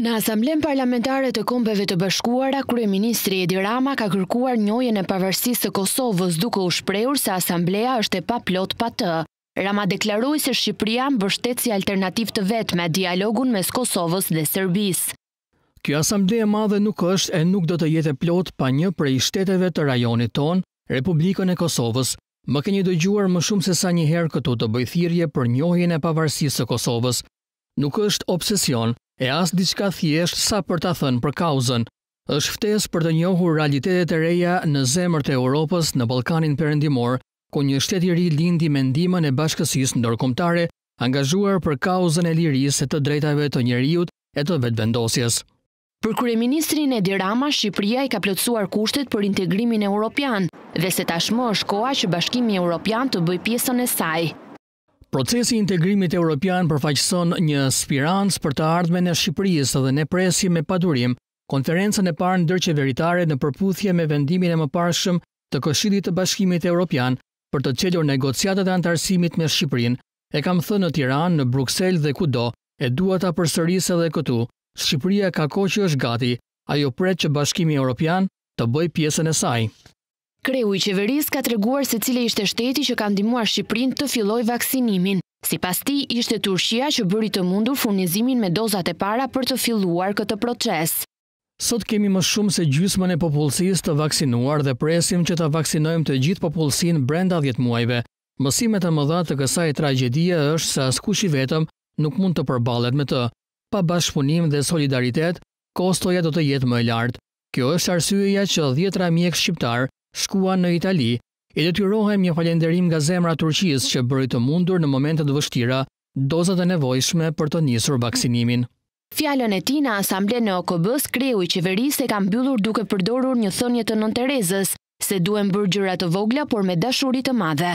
Në asamblem parlamentare të kompeve të bashkuara, Krye Ministri Edi Rama ka kërkuar njojën e pavarësisë të Kosovës duke u shprejur se asamblea është e pa plot pa të. Rama deklaroj se Shqipria më bështet si alternativ të vetë me dialogun mes Kosovës dhe Serbis. Kjo e madhe nuk është e nuk do të jetë e plot pa një prej shteteve të rajonit ton, Republikën e Kosovës, më keni dëgjuar më shumë se sa njëherë këtu të bëjthirje për njojën e pavarësisë të Kosovës. Nuk obsesion, e as diçka thjesht sa për ta thënë për kauzën. Është ftesë për të njohur realitetet e reja në zemrën e Europës në Ballkanin Perëndimor, ku një shtet i ri lindi me ndihmën e Bashkësisë Ndërkombëtare, angazhuar për kauzën e lirisë e të drejtave të njerëzit e të vetëvendosjes. Për kryeministrin Edi Rama, Shqipëria i ka plotësuar kushtet për integrimin europian dhe se tashmë është koha që Bashkimi Europian të bëjë pjesën e saj. Procesi integrimit europian përfaqëson një spirancë për të ardhme në Shqipërisë dhe në presje me padurim, konferencën e parë në dërqe veritare në përputhje me vendimin e më parëshëm të këshidit të bashkimit europian për të qedjur negociatet e antarësimit me Shqipërinë, e kam thënë në Tiran, në Bruxelles dhe kudo, e duata për përsërisë edhe këtu, Shqipëria ka koqë është gati, ajo pret që bashkimi europian të bëj pjesën e saj. Kreu i qeveris ka të reguar se cile ishte shteti që ka dimuar Shqiprin të filloj vaksinimin. Si pas ti, ishte Turqia që bëri të mundur furnizimin me dozat e para për të filluar këtë proces. Sot kemi më shumë se gjysmën e popullësis të vaksinuar dhe presim që të vaksinojmë të gjithë popullësin brenda 10 muajve. Mësimet e më dhatë të kësaj tragedie është se askush i vetëm nuk mund të përbalet me të. Pa bashkëpunim dhe solidaritet, kostoja do të jetë më e lartë. Kjo është arsyeja që 10 mjek shqiptar shkuan në Itali, i detyrohen një falenderim nga zemra Turqis që bërë të mundur në momentet vështira dozat e nevojshme për të njësur vaksinimin. Fjallën e ti në asamble në Okobës kreu i qeverisë e kam byllur duke përdorur një thënjë të nënterezës, se bërë bërgjërat të vogla, por me dashurit të madhe.